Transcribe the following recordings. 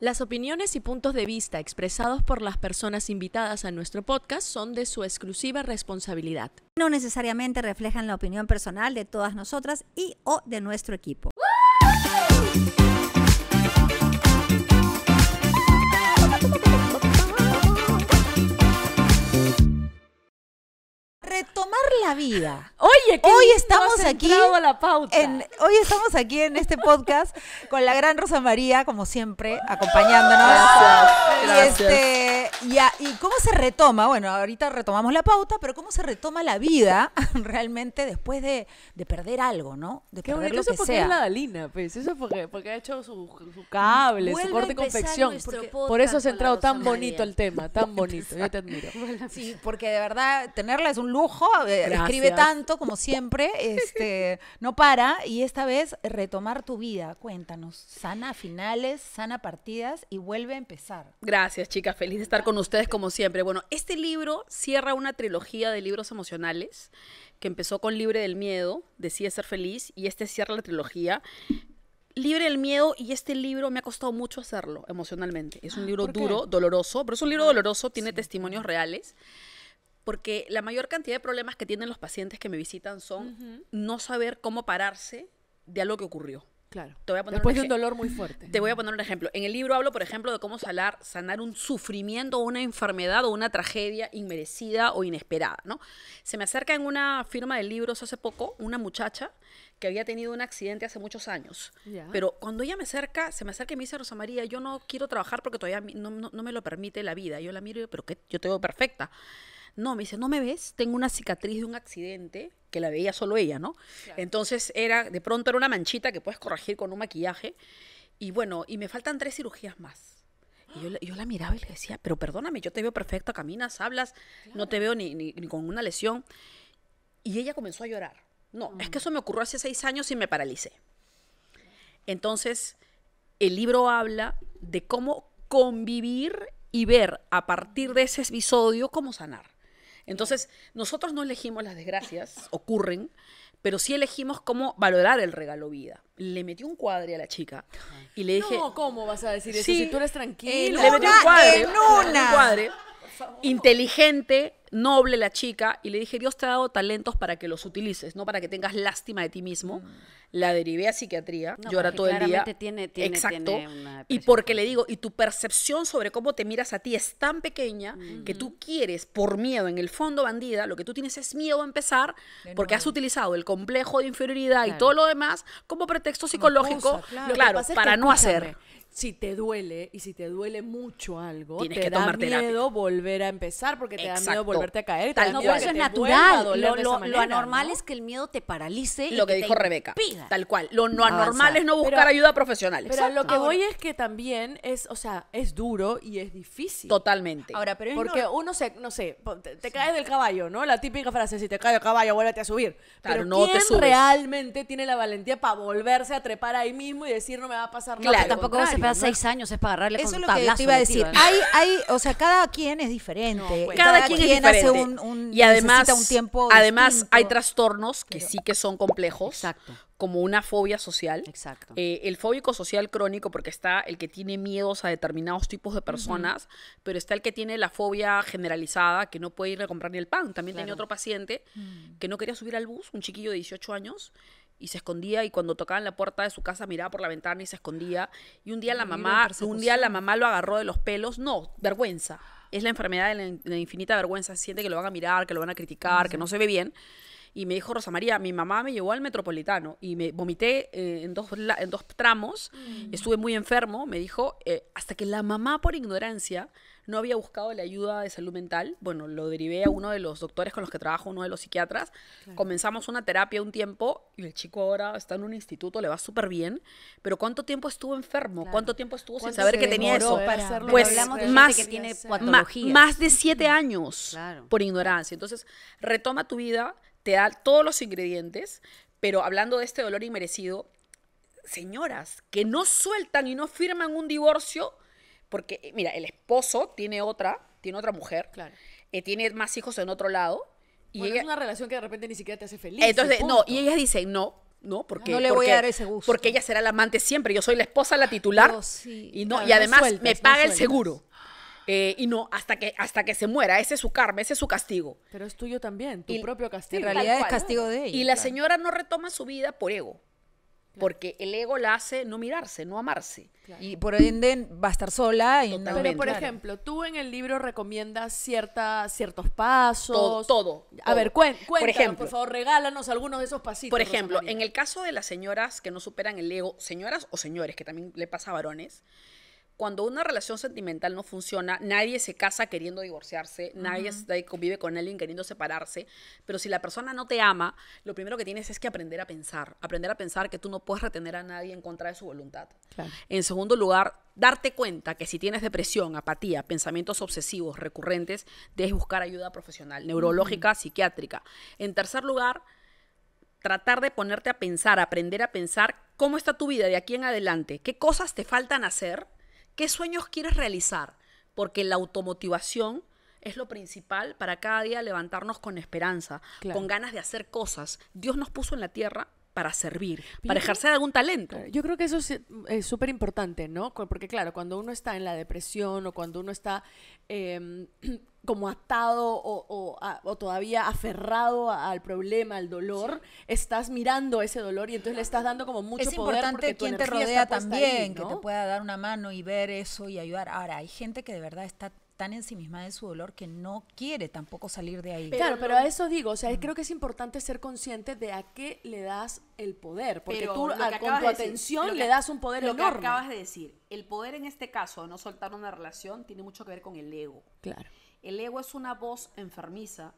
Las opiniones y puntos de vista expresados por las personas invitadas a nuestro podcast son de su exclusiva responsabilidad. No necesariamente reflejan la opinión personal de todas nosotras y o de nuestro equipo. retomar la vida. Oye, hoy estamos aquí hoy estamos aquí en este podcast con la gran Rosa María, como siempre, acompañándonos. Y, este, y, cómo se retoma, bueno, ahorita retomamos la pauta, pero cómo se retoma la vida realmente después de, perder algo, ¿no? De perder lo eso que es la Dalina, pues, eso porque, porque ha hecho su, cable, su corte de confección. por eso ha entrado tan bonito el tema, tan bonito, yo te admiro. Sí, porque de verdad tenerla es un lujo joven, escribe tanto como siempre, este, no para, y esta vez retomar tu vida, cuéntanos, sana finales, sana partidas y vuelve a empezar. Gracias chicas, feliz de estar con ustedes como siempre. Bueno, este libro cierra una trilogía de libros emocionales que empezó con Libre del Miedo, Decide ser feliz, y este cierra la trilogía. Libre del Miedo y este libro me ha costado mucho hacerlo emocionalmente. Es un ah, libro duro, doloroso, pero es un libro doloroso, tiene testimonios reales porque la mayor cantidad de problemas que tienen los pacientes que me visitan son no saber cómo pararse de algo que ocurrió. Claro. Te voy a poner Después de un dolor muy fuerte. Te voy a poner un ejemplo. En el libro hablo, por ejemplo, de cómo sanar, sanar un sufrimiento, una enfermedad o una tragedia inmerecida o inesperada, ¿no? Se me acerca en una firma de libros hace poco una muchacha que había tenido un accidente hace muchos años. Pero cuando ella me acerca, se me acerca y me dice, Rosa María, yo no quiero trabajar porque todavía no, me lo permite la vida. Yo la miro y digo, pero ¿qué? Yo te veo perfecta. No, me dice, ¿no me ves? Tengo una cicatriz de un accidente que la veía solo ella, ¿no? Entonces era, de pronto era una manchita que puedes corregir con un maquillaje. Y bueno, y me faltan tres cirugías más. Y yo, la miraba y le decía, pero perdóname, yo te veo perfecta, caminas, hablas, no te veo ni, ni, con una lesión. Y ella comenzó a llorar. No, es que mm. eso me ocurrió hace seis años y me paralicé. Entonces, el libro habla de cómo convivir y ver a partir de ese episodio cómo sanar. Entonces, nosotros no elegimos las desgracias, ocurren, pero sí elegimos cómo valorar el regalo vida. Le metí un cuadre a la chica y le dije... No, ¿cómo vas a decir eso si tú eres tranquilo. Eh, le metí un cuadre. un cuadre inteligente, noble la chica, y le dije, Dios te ha dado talentos para que los utilices, no para que tengas lástima de ti mismo. Mm. La derivé a psiquiatría, no, llora todo el día. Tiene, Exacto. y porque le digo, y tu percepción sobre cómo te miras a ti es tan pequeña mm. que tú quieres, por miedo, en el fondo bandida, lo que tú tienes es miedo a empezar, porque has utilizado el complejo de inferioridad y todo lo demás como pretexto psicológico, claro, para no hacer si te duele y si te duele mucho algo, te da miedo volver a empezar porque te da miedo volverte a caer. Y tal, eso es natural. Lo, anormal es que el miedo te paralice. Lo que, dijo Rebeca. Tal cual. Lo no ah, anormal es no buscar ayuda profesional. Pero lo que voy es que también es, o sea, es duro y es difícil. Totalmente. Ahora, porque uno se, no sé, te, caes del caballo, ¿no? La típica frase, si te caes del caballo, vuélvete a subir. pero no te realmente tiene la valentía para volverse a trepar ahí mismo y decir no me va a pasar nada. Claro, tampoco seis años es para agarrarle Eso es lo que te iba a decir. ¿eh? Hay, o sea, cada quien es diferente. cada, quien, hace un, un, y además, tiempo. Además, hay trastornos que sí que son complejos. Exacto como una fobia social. Exacto. Eh, el fóbico social crónico, porque está el que tiene miedos a determinados tipos de personas, pero está el que tiene la fobia generalizada, que no puede ir a comprar ni el pan. También tenía otro paciente mm. que no quería subir al bus, un chiquillo de 18 años, y se escondía y cuando en la puerta de su casa miraba por la ventana y se escondía y un día la mamá un día la mamá lo agarró de los pelos no vergüenza es la enfermedad de la, infinita vergüenza siente que lo van a mirar que lo van a criticar que no se ve bien y me dijo Rosa María, mi mamá me llevó al metropolitano y me vomité eh, en, dos en dos tramos, mm. estuve muy enfermo, me dijo, eh, hasta que la mamá por ignorancia no había buscado la ayuda de salud mental, bueno, lo derivé a uno de los doctores con los que trabajo, uno de los psiquiatras, comenzamos una terapia un tiempo y el chico ahora está en un instituto, le va súper bien, pero ¿cuánto tiempo estuvo enfermo? ¿Cuánto tiempo estuvo sin saber pues que tenía eso? pues más, tiene de siete años por ignorancia. Entonces, retoma tu vida te da todos los ingredientes, pero hablando de este dolor inmerecido, señoras que no sueltan y no firman un divorcio, porque, eh, mira, el esposo tiene otra, tiene otra mujer, eh, tiene más hijos en otro lado. Y es una relación que de repente ni siquiera te hace feliz. Entonces, no, y ellas dicen, no, no, porque no le voy a dar ese gusto. Porque ella será la amante siempre, yo soy la esposa, la titular. y no, y además me paga el seguro. Eh, y no, hasta que, hasta que se muera. Ese es su karma, ese es su castigo. Pero es tuyo también, tu propio castigo. En realidad es castigo de ella. Y la señora no retoma su vida por ego. Porque el ego la hace no mirarse, no amarse. Y por ende va a estar sola y no. Pero por ejemplo, tú en el libro recomiendas cierta, ciertos pasos. Todo. todo a ver, cuéntanos, por, ejemplo, por, favor, regálanos algunos de esos pasitos. Por ejemplo, en el caso de las señoras que no superan el ego, señoras o señores, que también le pasa a varones, cuando una relación sentimental no funciona, nadie se casa queriendo divorciarse, nadie, convive con alguien queriendo separarse, pero si la persona no te ama, lo primero que tienes es que aprender a pensar, aprender a pensar que tú no puedes retener a nadie en contra de su voluntad. En segundo lugar, darte cuenta que si tienes depresión, apatía, pensamientos obsesivos recurrentes, debes buscar ayuda profesional, neurológica, psiquiátrica. En tercer lugar, tratar de ponerte a pensar, aprender a pensar cómo está tu vida de aquí en adelante, qué cosas te faltan hacer ¿Qué sueños quieres realizar? Porque la automotivación es lo principal para cada día levantarnos con esperanza, con ganas de hacer cosas. Dios nos puso en la tierra para servir, para ejercer algún talento. Yo creo que eso es súper importante, ¿no? Porque claro, cuando uno está en la depresión o cuando uno está em, como atado o, todavía aferrado al problema, al dolor, estás mirando ese dolor y entonces le estás dando como mucho poder. Es importante quien te rodea también, que te pueda dar una mano y ver eso y ayudar. Ahora, hay gente que de verdad está tan misma de su dolor que no quiere tampoco salir de ahí. claro, pero a eso digo, o sea, creo que es importante ser consciente de a qué le das el poder, porque tú a, con tu atención le das un poder lo enorme. Lo que acabas de decir, el poder en este caso, no soltar una relación, tiene mucho que ver con el ego. Claro. El ego es una voz enfermiza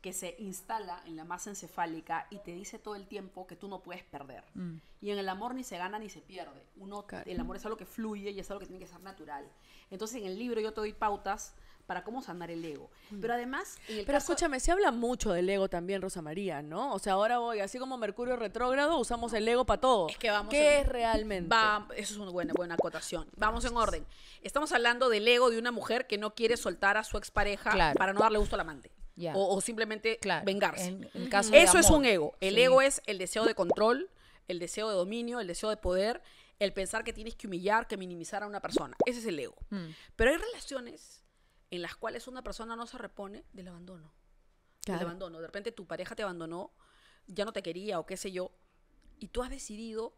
que se instala en la masa encefálica y te dice todo el tiempo que tú no puedes perder. Mm. Y en el amor ni se gana ni se pierde. Uno, El amor es algo que fluye y es algo que tiene que ser natural. Entonces en el libro yo te doy pautas para cómo sanar el ego. Mm. Pero además... Pero escúchame, se habla mucho del ego también, Rosa María, ¿no? O sea, ahora voy, así como Mercurio retrógrado, usamos el ego para todo. que vamos ¿Qué es realmente? Eso es una buena, buena acotación. Vamos en orden. Estamos hablando del ego de una mujer que no quiere soltar a su expareja para no darle gusto al amante o, simplemente vengarse. Eso es un ego. El ego es el deseo de control, el deseo de dominio, el deseo de poder, el pensar que tienes que humillar, que minimizar a una persona. Ese es el ego. Mm. Pero hay relaciones en las cuales una persona no se repone del abandono. Del abandono. De repente tu pareja te abandonó, ya no te quería o qué sé yo, y tú has decidido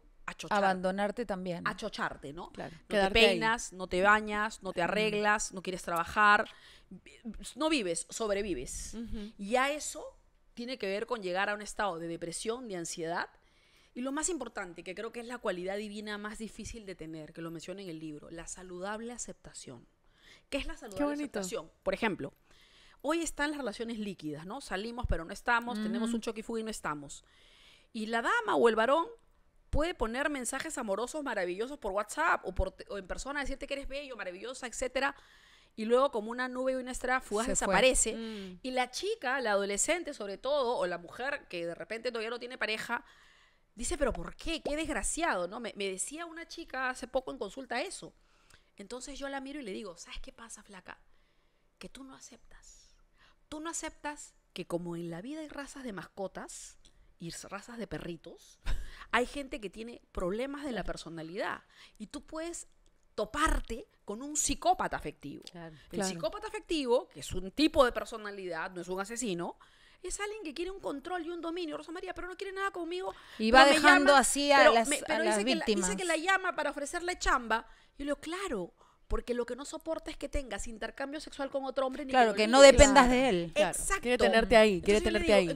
abandonarte también. Achocharte, ¿no? Claro. No te peinas, no te bañas, no te arreglas, no quieres trabajar, no vives, sobrevives. Y a eso tiene que ver con llegar a un estado de depresión, de ansiedad. Y lo más importante, que creo que es la cualidad divina más difícil de tener, que lo menciona en el libro, la saludable aceptación. ¿Qué es la saludable aceptación? Por ejemplo, hoy están las relaciones líquidas, ¿no? Salimos pero no estamos, tenemos mm. un choque y fuga y no estamos. Y la dama o el varón puede poner mensajes amorosos maravillosos por WhatsApp o, por, en persona, decirte que eres bello, maravillosa, etcétera y luego como una nube y una estrella desaparece. Mm. Y la chica, la adolescente sobre todo, o la mujer que de repente todavía no tiene pareja, dice, pero ¿por qué? Qué desgraciado, ¿no? Me, me, decía una chica hace poco en consulta eso. Entonces yo la miro y le digo, ¿sabes qué pasa, flaca? Que tú no aceptas. Tú no aceptas que como en la vida hay razas de mascotas y razas de perritos, hay gente que tiene problemas de la personalidad y tú puedes toparte con un psicópata afectivo. el psicópata afectivo, que es un tipo de personalidad, no es un asesino, es alguien que quiere un control y un dominio. Rosa María, pero no quiere nada conmigo. Y va dejando así a las, dice víctimas. Que la, dice que la llama para ofrecerle chamba. Y yo le digo, claro, porque lo que no soporta es que tengas intercambio sexual con otro hombre. Ni claro, que, no dependas de él. Quiere tenerte ahí, quiere tenerte ahí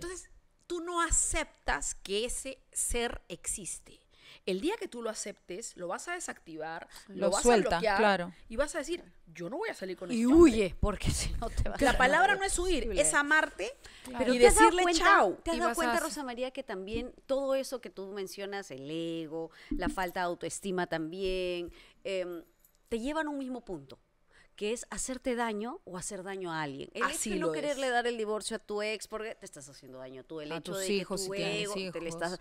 tú no aceptas que ese ser existe. El día que tú lo aceptes, lo vas a desactivar, lo, vas a bloquear claro. y vas a decir, yo no voy a salir con eso. Y este huye, porque si no te vas La palabra no es huir, es amarte y decirle cuenta, chao. ¿Te has dado cuenta, Rosa María, que también todo eso que tú mencionas, el ego, la falta de autoestima también, em, te llevan a un mismo punto? que es hacerte daño o hacer daño a alguien. El Así hecho no quererle dar el divorcio a tu ex porque te estás haciendo daño tú, el a hecho tus de hijos, que tu te le estás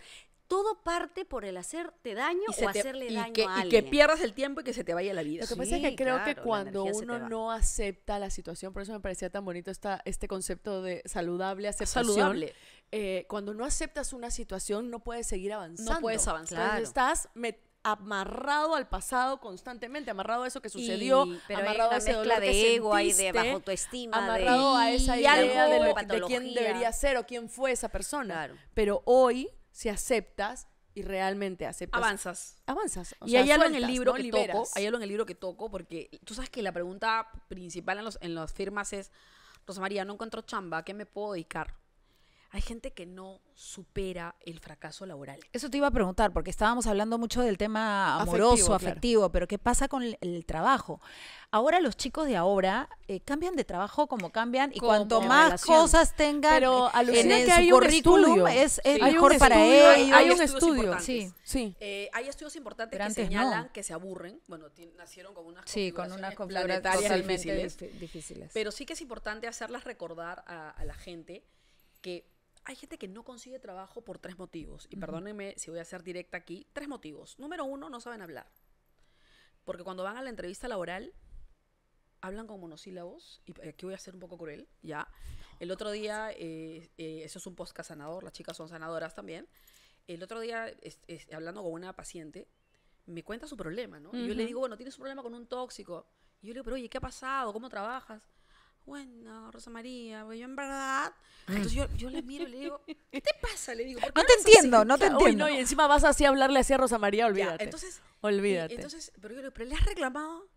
todo parte por el hacerte daño o hacerle daño a alguien. Y que pierdas el tiempo y que se te vaya la vida. Lo que pasa es que creo que cuando uno no acepta la situación, por eso me parecía tan bonito este concepto de saludable aceptación. Saludable. Eh, cuando no aceptas una situación, no puedes seguir avanzando. No puedes avanzar. estás metiendo amarrado al pasado constantemente, amarrado a eso que sucedió, amarrado a ese mezcla de ego, y de bajo autoestima, amarrado a esa idea de, quién debería ser o quién fue esa persona. Pero hoy, si aceptas y realmente aceptas, avanzas, avanzas. y hay algo en el libro que toco, algo en el libro que toco porque tú sabes que la pregunta principal en los en las firmas es Rosa María, no encuentro chamba, ¿a qué me puedo dedicar? hay gente que no supera el fracaso laboral. Eso te iba a preguntar, porque estábamos hablando mucho del tema amoroso, afectivo, pero ¿qué pasa con el, trabajo? Ahora los chicos de ahora eh, cambian de trabajo como cambian y cuanto más cosas tengan pero en, un currículum es, mejor para ellos. Hay, un estudio, sí. sí. Eh, hay estudios importantes que señalan que se aburren. Bueno, nacieron con unas sí, con unas difíciles, difíciles, Pero sí que es importante hacerlas recordar a la gente que hay gente que no consigue trabajo por tres motivos. Y perdónenme si voy a ser directa aquí. Tres motivos. Número uno, no saben hablar. Porque cuando van a la entrevista laboral, hablan con monosílabos, y aquí voy a ser un poco cruel, ya. El otro día, eh, eh, eso es un post sanador, las chicas son sanadoras también. El otro día, hablando con una paciente, me cuenta su problema, ¿no? Y yo le digo, bueno, tienes un problema con un tóxico. Y yo le digo, pero oye, ¿qué ha pasado? ¿Cómo trabajas? bueno, Rosa María, pues, yo en verdad. Entonces yo, yo la miro y le digo, ¿qué te pasa? Le digo, no, te entiendo, no te entiendo, no y encima vas así a hablarle así a Rosa María, olvídate. entonces, olvídate. entonces, pero yo le digo, ¿pero le has reclamado?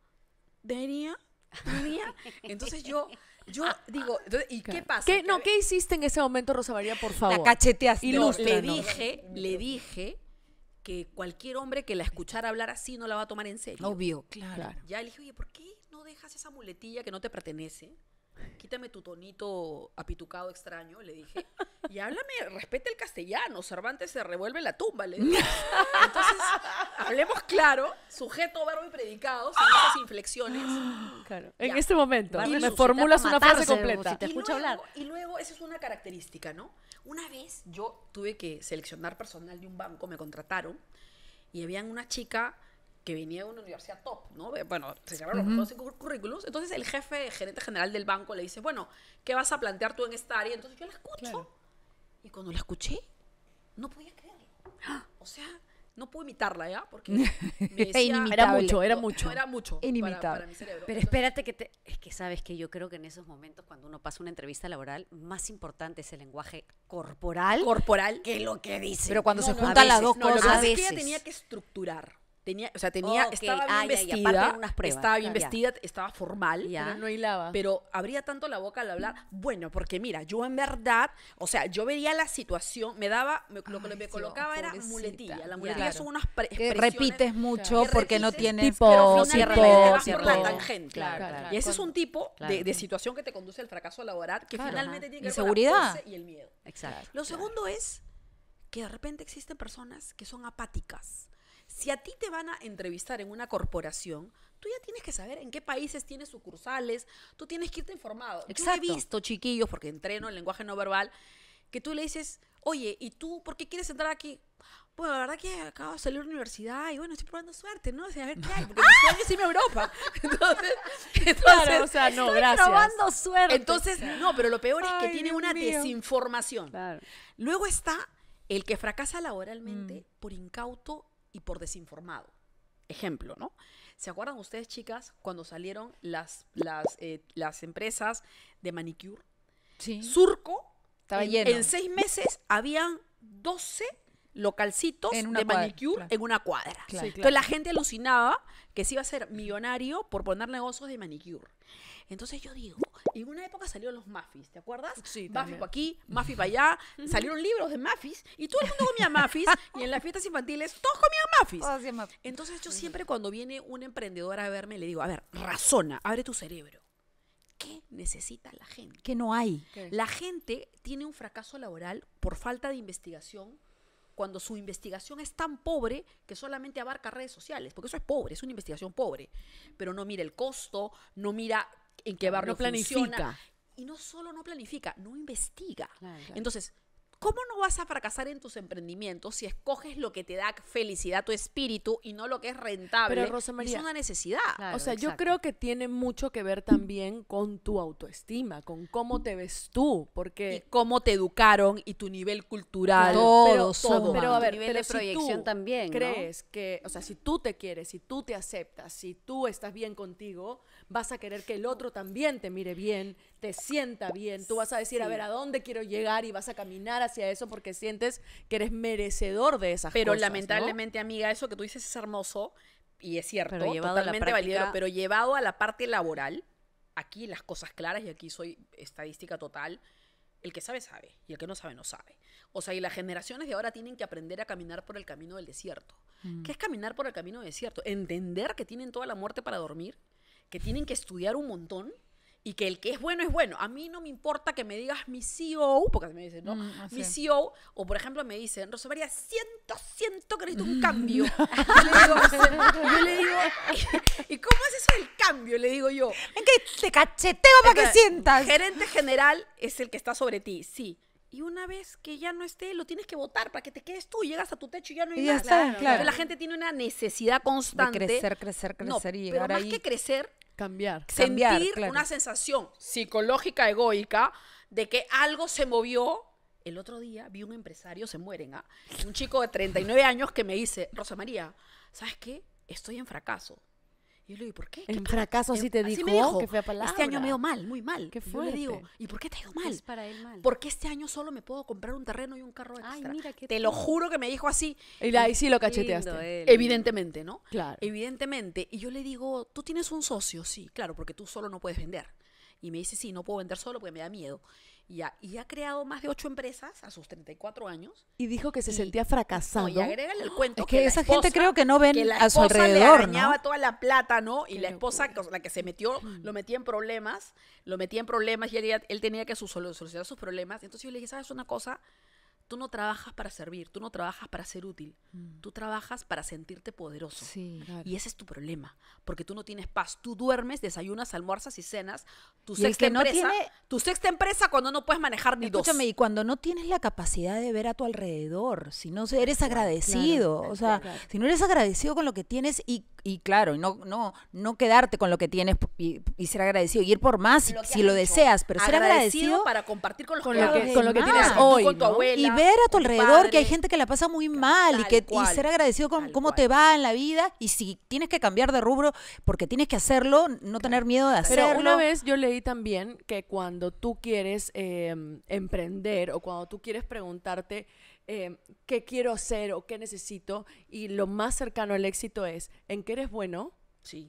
¿Debería? ¿Debería? Entonces yo. Yo ah, digo, ¿y qué pasa? ¿Qué, no, ¿qué hiciste en ese momento, Rosa María, por favor? La cacheteaste. No, le dije, le dije que cualquier hombre que la escuchara hablar así no la va a tomar en serio. Obvio, claro. Ya le dije, oye, ¿por qué no dejas esa muletilla que no te pertenece? quítame tu tonito apitucado extraño, le dije, y háblame, respete el castellano, Cervantes se revuelve la tumba, le dije. Entonces, hablemos claro, sujeto, verbo y predicado, sin esas inflexiones. Claro, en este momento, me formulas una frase completa. y, luego, hablar. esa es una característica, ¿no? Una vez yo tuve que seleccionar personal de un banco, me contrataron, y había una chica que venía de una universidad top, ¿no? Bueno, se cerraron los cinco currículos. Entonces el jefe, gerente general del banco, le dice, bueno, ¿qué vas a plantear tú en esta área? Entonces yo la escucho. Y cuando la escuché, no podía creer. O sea, no pude imitarla, ¿ya? Porque me era mucho, era mucho. era mucho. Inimitable. Pero espérate que te... Es que sabes que yo creo que en esos momentos, cuando uno pasa una entrevista laboral, más importante es el lenguaje corporal. Corporal. Que lo que dice. Pero cuando se juntan las dos cosas. Lo que a tenía que estructurar. Tenía, o sea, tenía, estaba bien ah, vestida, estaba bien vestida, estaba formal, pero no hilaba. Pero abría tanto la boca al hablar. Bueno, porque mira, yo en verdad, o sea, yo veía la situación, me daba, lo que me colocaba era muletilla. las muletillas son unas repites mucho porque no tienes tipo, cierre, la tangente. y ese es un tipo de, situación que te conduce al fracaso laboral que finalmente tiene que ver seguridad. con la y el miedo. Exacto. Lo segundo es que de repente existen personas que son apáticas si a ti te van a entrevistar en una corporación, tú ya tienes que saber en qué países tienes sucursales, tú tienes que irte informado. Exacto. Yo he visto chiquillos, porque entreno el lenguaje no verbal, que tú le dices, oye, ¿y tú por qué quieres entrar aquí? Bueno, pues, la verdad que acabo de salir de la universidad y bueno, estoy probando suerte, ¿no? O a ver qué hay, porque ¡Ah! estoy Europa. Entonces, o sea, no, estoy probando suerte. Entonces, no, pero lo peor es que tiene una desinformación. Luego está el que fracasa laboralmente mm. por incauto y por desinformado. Ejemplo, ¿no? ¿Se acuerdan ustedes, chicas, cuando salieron las, las, eh, las empresas de manicure? Sí. Surco, Estaba en, en seis meses habían 12 localcitos de manicure en una cuadra. Entonces la gente alucinaba que se iba a ser millonario por poner negocios de manicure. Entonces yo digo, en una época salieron los mafis, ¿te acuerdas? Sí, Mafi para aquí, mafi para allá, salieron libros de mafis y todo el mundo comía mafis y en las fiestas infantiles todos comían mafis. Entonces yo siempre cuando viene un emprendedor a verme le digo, a ver, razona, abre tu cerebro. ¿Qué necesita la gente? ¿Qué no hay. La gente tiene un fracaso laboral por falta de investigación, cuando su investigación es tan pobre que solamente abarca redes sociales, porque eso es pobre, es una investigación pobre, pero no mira el costo, no mira en qué barrio planifica. Y no solo no planifica, no investiga. Entonces, ¿Cómo no vas a fracasar en tus emprendimientos si escoges lo que te da felicidad tu espíritu y no lo que es rentable? Pero Rosa María, es una necesidad. o sea, yo creo que tiene mucho que ver también con tu autoestima, con cómo te ves tú, porque y cómo te educaron y tu nivel cultural, todo, todo, pero a ver, tú también, crees que, o sea, si tú te quieres, si tú te aceptas, si tú estás bien contigo, vas a querer que el otro también te mire bien te sienta bien. Tú vas a decir, a ver, ¿a dónde quiero llegar? Y vas a caminar hacia eso porque sientes que eres merecedor de esas pero Pero lamentablemente, amiga, eso que tú dices es hermoso y es cierto, pero totalmente válido. pero llevado a la parte laboral, aquí las cosas claras, y aquí soy estadística total, el que sabe, sabe, y el que no sabe, no sabe. O sea, y las generaciones de ahora tienen que aprender a caminar por el camino del desierto. que mm. ¿Qué es caminar por el camino del desierto? Entender que tienen toda la muerte para dormir, que tienen que estudiar un montón, y que el que es bueno es bueno. A mí no me importa que me digas mi CEO, porque me dicen, ¿no? Mm, mi CEO, o por ejemplo me dicen, Rosemaría siento, siento que necesito un mm. cambio. yo le digo, ¿y cómo es eso del cambio? Le digo yo. en que te cacheteo para que sientas. Gerente general es el que está sobre ti, sí y una vez que ya no esté, lo tienes que votar para que te quedes tú llegas a tu techo y ya no hay La gente tiene una necesidad constante. De crecer, crecer, crecer y llegar pero más que crecer, cambiar. Sentir una sensación psicológica egoica de que algo se movió. El otro día vi un empresario, se mueren, ¿ah? un chico de 39 años que me dice, Rosa María, ¿sabes qué? Estoy en fracaso yo le digo, ¿por qué? ¿El fracaso así te dijo? Este año me dio mal, muy mal. ¿Qué fue? le digo, ¿y por qué te ha ido mal? Es para él mal? Porque este año solo me puedo comprar un terreno y un carro extra. Ay, mira qué te lo juro que me dijo así. Y ahí sí lo cacheteaste. Evidentemente, ¿no? Claro. Evidentemente. Y yo le digo, tú tienes un socio, sí, claro, porque tú solo no puedes vender. Y me dice, sí, no puedo vender solo porque me da miedo y ha, creado más de ocho empresas a sus 34 años. Y dijo que se sentía fracasado. y agrégale el cuento. Es que, esa gente creo que no ven la a su alrededor. Le toda la plata, ¿no? Y la esposa, la que se metió, mm. lo metía en problemas, lo metía en problemas y él, él tenía que solucionar sus problemas. Entonces yo le dije, ¿sabes una cosa? Tú no trabajas para servir, tú no trabajas para ser útil, mm. tú trabajas para sentirte poderoso. Y ese es tu problema, porque tú no tienes paz. Tú duermes, desayunas, almuerzas y cenas. Tu sexta empresa, tu sexta empresa cuando no puedes manejar ni Escúchame, y cuando no tienes la capacidad de ver a tu alrededor, si no eres agradecido, o sea, si no eres agradecido con lo que tienes y, claro, no, quedarte con lo que tienes y, ser agradecido y ir por más si lo deseas, pero ser agradecido para compartir con los lo que, tienes hoy, con tu abuela, ver a tu alrededor que hay gente que la pasa muy mal y, que, ser agradecido con cómo te va en la vida y si tienes que cambiar de rubro porque tienes que hacerlo, no tener miedo de hacerlo. Pero una vez yo leí también que cuando tú quieres em, emprender o cuando tú quieres preguntarte em, qué quiero hacer o qué necesito y lo más cercano al éxito es en qué eres bueno,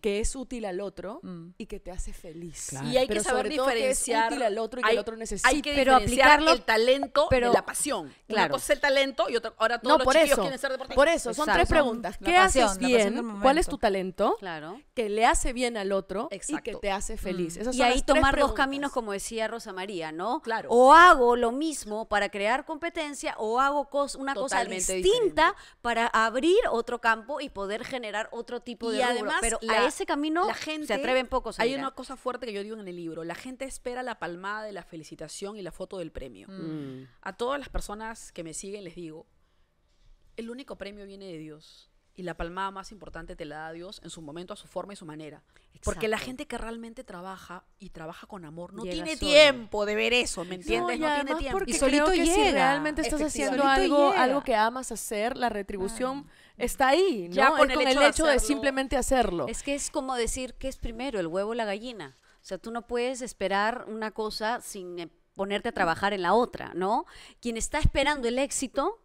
que es útil al otro mm. y que te hace feliz. Y hay que saber diferenciar que es útil al otro y que el otro necesita. Hay que pero el talento pero, la pasión. Claro. Una es el talento y ahora todos los por quieren ser deportistas. Por eso, son tres preguntas. ¿Qué pasión, haces bien? ¿Cuál es tu talento? Claro. Que le hace bien al otro Exacto. y que te hace mm. feliz. y ahí tomar los dos caminos como decía Rosa María, ¿no? Claro. O hago lo mismo para crear competencia o hago una Totalmente cosa distinta para abrir otro campo y poder generar otro tipo de y además, a ese camino la gente, se atreven pocos Hay una ¿eh? cosa fuerte que yo digo en el libro. La gente espera la palmada de la felicitación y la foto del premio. Mm. Mm. A todas las personas que me siguen les digo, el único premio viene de Dios y la palmada más importante te la da Dios en su momento, a su forma y su manera. Porque la gente que realmente trabaja y trabaja con amor no tiene tiempo de ver eso, ¿me entiendes? No, tiene tiempo. Y solito llega. Si realmente estás haciendo algo, algo que amas hacer, la retribución está ahí, Ya con, el, hecho, de, hecho de simplemente hacerlo. Es que es como decir, ¿qué es primero, el huevo o la gallina? O sea, tú no puedes esperar una cosa sin eh, ponerte a trabajar en la otra, ¿no? Quien está esperando el éxito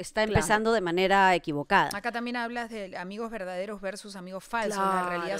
está empezando de manera equivocada. Acá también hablas de amigos verdaderos versus amigos falsos, la realidad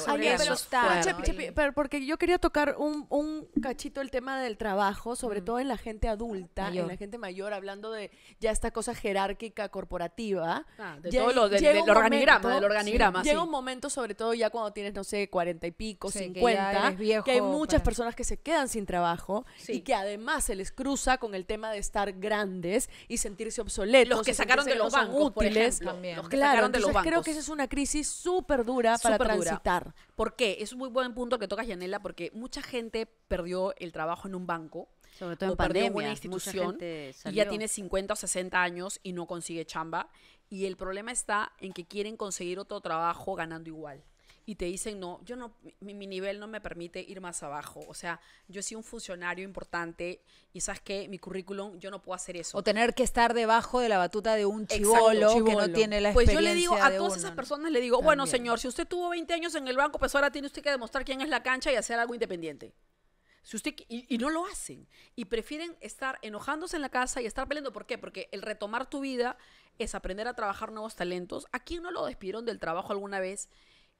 pero, porque yo quería tocar un, un, cachito el tema del trabajo, sobre mm. todo en la gente adulta, en la gente mayor, hablando de ya esta cosa jerárquica corporativa. Ah, de todo lo del, organigrama, del Llega un momento, sobre todo ya cuando tienes, no sé, cuarenta y pico, cincuenta, que, hay muchas personas que se quedan sin trabajo y que además se les cruza con el tema de estar grandes y sentirse obsoletos. Los que sacaron de los bancos, útiles, también. claro, sacaron creo que esa es una crisis súper dura para transitar. ¿Por qué? Es un muy buen punto que tocas, Yanela, porque mucha gente perdió el trabajo en un banco. Sobre todo o en perdió una institución y ya tiene 50 o 60 años y no consigue chamba. Y el problema está en que quieren conseguir otro trabajo ganando igual y te dicen, no, yo no, mi, nivel no me permite ir más abajo. O sea, yo soy un funcionario importante y sabes que mi currículum, yo no puedo hacer eso. O tener que estar debajo de la batuta de un chivolo, que no tiene la experiencia. Pues yo le digo, a todas esas personas le digo, bueno, señor, si usted tuvo 20 años en el banco, pues ahora tiene usted que demostrar quién es la cancha y hacer algo independiente. Si usted, y, y, no lo hacen. Y prefieren estar enojándose en la casa y estar peleando. ¿Por qué? Porque el retomar tu vida es aprender a trabajar nuevos talentos. ¿A quién no lo despidieron del trabajo alguna vez?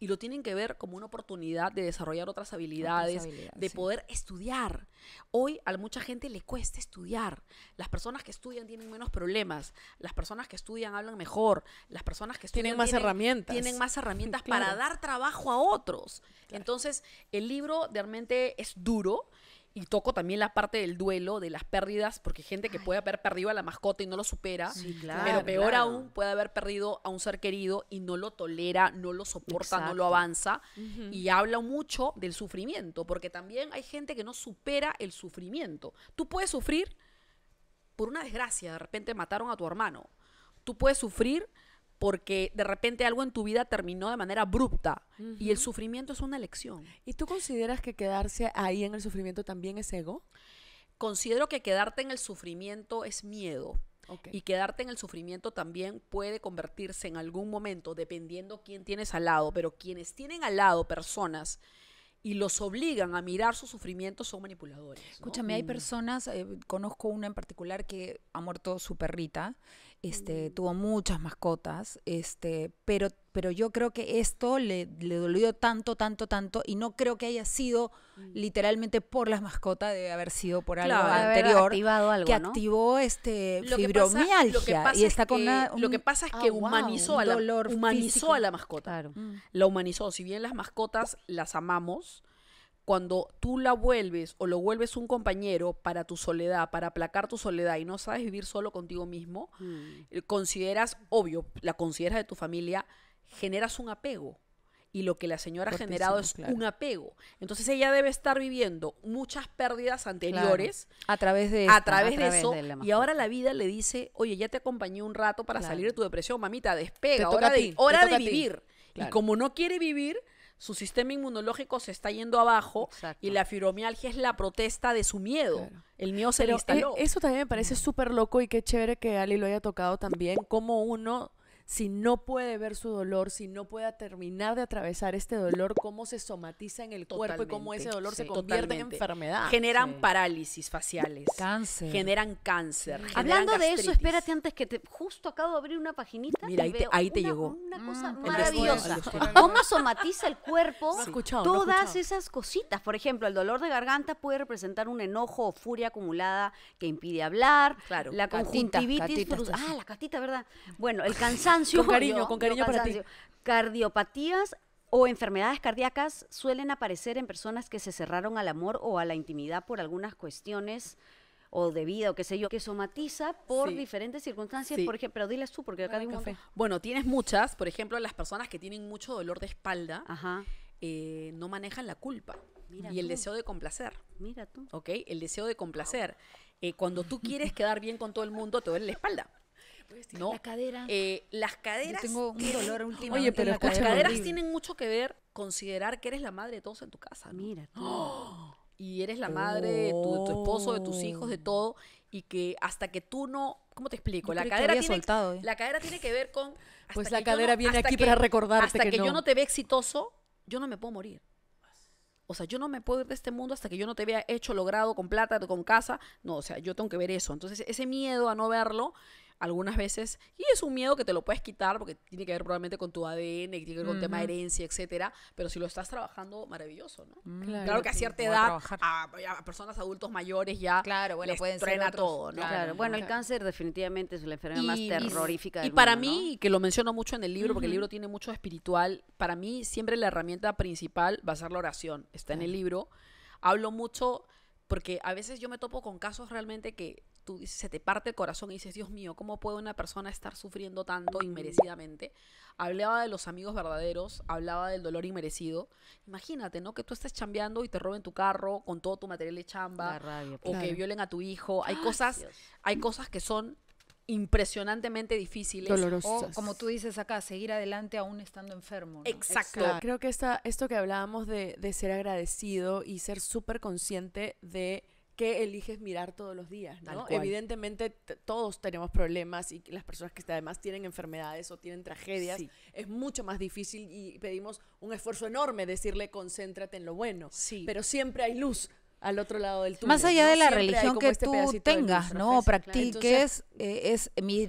y lo tienen que ver como una oportunidad de desarrollar otras habilidades, de poder estudiar. Hoy a mucha gente le cuesta estudiar. Las personas que estudian tienen menos problemas, las personas que estudian hablan mejor, las personas que estudian tienen más herramientas. Tienen más herramientas para dar trabajo a otros. Entonces, el libro realmente es duro, y toco también la parte del duelo, de las pérdidas, porque gente que puede haber perdido a la mascota y no lo supera, claro, pero peor aún puede haber perdido a un ser querido y no lo tolera, no lo soporta, no lo avanza y habla mucho del sufrimiento, porque también hay gente que no supera el sufrimiento. Tú puedes sufrir por una desgracia, de repente mataron a tu hermano. Tú puedes sufrir porque de repente algo en tu vida terminó de manera abrupta y el sufrimiento es una elección. ¿Y tú consideras que quedarse ahí en el sufrimiento también es ego? Considero que quedarte en el sufrimiento es miedo. Y quedarte en el sufrimiento también puede convertirse en algún momento, dependiendo quién tienes al lado, pero quienes tienen al lado personas y los obligan a mirar su sufrimiento son manipuladores. Escúchame, hay mm. personas, eh, conozco una en particular que ha muerto su perrita este, tuvo muchas mascotas, este, pero, pero yo creo que esto le, le dolió tanto, tanto, tanto, y no creo que haya sido mm. literalmente por las mascotas, debe haber sido por algo anterior que activó este fibromialgia lo que y está con lo que pasa es que ah, humanizó, a la, humanizó a la mascota. Claro. Mm. La humanizó, si bien las mascotas las amamos, cuando tú la vuelves o lo vuelves un compañero para tu soledad, para aplacar tu soledad y no sabes vivir solo contigo mismo, mm. eh, consideras, obvio, la consideras de tu familia, generas un apego. Y lo que la señora ha generado es un apego. Entonces ella debe estar viviendo muchas pérdidas anteriores a través de, a través de eso. y ahora la vida le dice, oye, ya te acompañé un rato para salir de tu depresión, mamita, despega, hora de vivir. Y como no quiere vivir, su sistema inmunológico se está yendo abajo y la fibromialgia es la protesta de su miedo. El miedo se eh, eso también me parece súper loco y qué chévere que Ali lo haya tocado también, como uno si no puede ver su dolor, si no pueda terminar de atravesar este dolor, cómo se somatiza en el cuerpo y cómo ese dolor se convierte en enfermedad. Generan parálisis faciales. Cáncer. Generan cáncer. Hablando de eso, espérate antes que te. Justo acabo de abrir una paginita. Mira, ahí, te, llegó. Una mm, cosa maravillosa. Cómo somatiza el cuerpo todas esas cositas. Por ejemplo, el dolor de garganta puede representar un enojo o furia acumulada que impide hablar. Claro. La conjuntivitis. ah, la catita, ¿verdad? Bueno, el cansancio con cariño, con cariño para ti. Cardiopatías o enfermedades cardíacas suelen aparecer en personas que se cerraron al amor o a la intimidad por algunas cuestiones o de vida o qué sé yo, que somatiza por diferentes circunstancias, por ejemplo, pero diles tú porque acá hay Bueno, tienes muchas, por ejemplo, las personas que tienen mucho dolor de espalda eh, no manejan la culpa y el deseo de complacer. Mira tú. ¿Ok? El deseo de complacer. Eh, cuando tú quieres quedar bien con todo el mundo, te duele la espalda. Eh, cadera. las caderas. tengo un dolor último. Oye, pero las caderas tienen mucho que ver considerar que eres la madre de todos en tu casa. Mira. y eres la madre de, tu, esposo, de tus hijos, de todo. Y que hasta que tú no. ¿Cómo te explico? la cadera, tiene, ¿eh? la cadera tiene que ver con. Pues la cadera viene aquí para recordarte hasta que yo no te vea exitoso, yo no me puedo morir. O sea, yo no me puedo ir de este mundo hasta que yo no te vea hecho, logrado, con plata, con casa. No, o sea, yo tengo que ver eso. Entonces, ese miedo a no verlo algunas veces, y es un miedo que te lo puedes quitar porque tiene que ver probablemente con tu ADN, tiene que ver con tema herencia, etcétera, pero si lo estás trabajando, maravilloso, ¿no? Mm, claro, que a cierta edad, a, personas adultos mayores ya claro, bueno, pueden todo, ¿no? Claro, bueno, el cáncer definitivamente es la enfermedad más terrorífica y, y para mí, que lo menciono mucho en el libro, porque el libro tiene mucho espiritual, para mí siempre la herramienta principal va a ser la oración, está en el libro. Hablo mucho porque a veces yo me topo con casos realmente que tú se te parte el corazón y dices, Dios mío, ¿cómo puede una persona estar sufriendo tanto inmerecidamente? Hablaba de los amigos verdaderos, hablaba del dolor inmerecido. Imagínate, ¿no? Que tú estés chambeando y te roben tu carro con todo tu material de chamba. o que violen a tu hijo. Hay cosas, hay cosas que son impresionantemente difícil O, como tú dices acá, seguir adelante aún estando enfermo. Exacto. Creo que esta, esto que hablábamos de, ser agradecido y ser súper consciente de que eliges mirar todos los días, ¿no? Evidentemente todos tenemos problemas y las personas que además tienen enfermedades o tienen tragedias es mucho más difícil y pedimos un esfuerzo enorme decirle concéntrate en lo bueno, sí. pero siempre hay luz, al otro lado del túnel. Más allá de la religión que este tú tengas, ¿no? practiques, eh,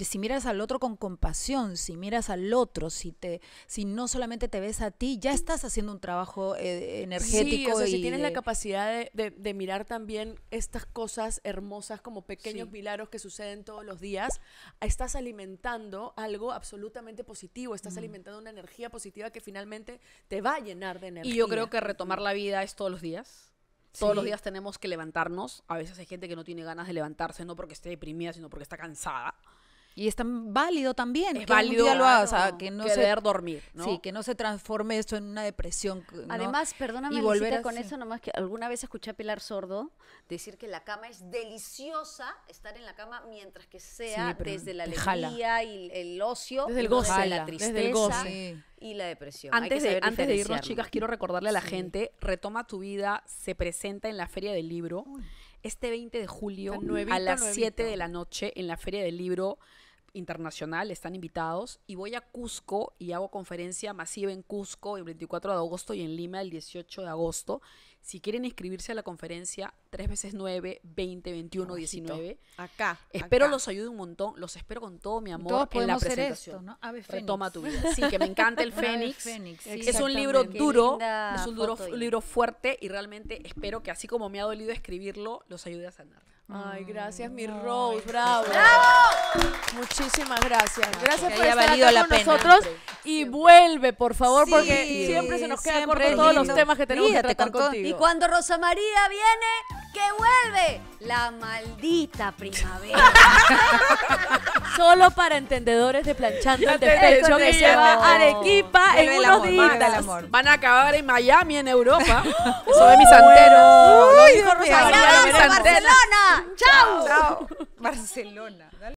si miras al otro con compasión, si miras al otro, si te, si no solamente te ves a ti, ya estás haciendo un trabajo eh, energético. si tienes la capacidad de, mirar también estas cosas hermosas como pequeños pilares milagros que suceden todos los días, estás alimentando algo absolutamente positivo, estás alimentando una energía positiva que finalmente te va a llenar de energía. Y yo creo que retomar la vida es todos los días todos los días tenemos que levantarnos. A veces hay gente que no tiene ganas de levantarse, no porque esté deprimida, sino porque está cansada. Y es tan válido también. válido. Un lo haga, que no querer se, dormir, Sí, que no se transforme esto en una depresión. Además, perdóname, y volver con eso nomás que alguna vez escuché a Pilar Sordo decir que la cama es deliciosa, estar en la cama mientras que sea desde la alegría y el, ocio, desde el goce, desde la tristeza. Y la depresión. Antes, de, antes de irnos, chicas, quiero recordarle a la gente, Retoma tu vida se presenta en la Feria del Libro este 20 de julio a las 7 de la noche en la Feria del Libro internacional, están invitados. Y voy a Cusco y hago conferencia masiva en Cusco el 24 de agosto y en Lima el 18 de agosto. Si quieren inscribirse a la conferencia tres veces 9, 20, 21, 19. Acá. Espero los ayude un montón. Los espero con todo mi amor en la presentación. Esto, tu vida. Sí, que me encanta el Fénix. es un libro duro, es un libro fuerte y realmente espero que así como me ha dolido escribirlo, los ayude a sanar. Ay, gracias, mi Rose, bravo. ¡Bravo! Muchísimas gracias. Gracias por estar con nosotros. Y vuelve, por favor, porque siempre se nos quedan corto todos los temas que tenemos que tratar contigo. Y cuando Rosa María viene, que vuelve la maldita primavera. Solo para entendedores de planchando de pecho que se va a Arequipa en unos días. Van a acabar en Miami, en Europa. Eso de mis santero. Uy, hijo, Rosa María Barcelona. Chao. Chao. Barcelona. Dale.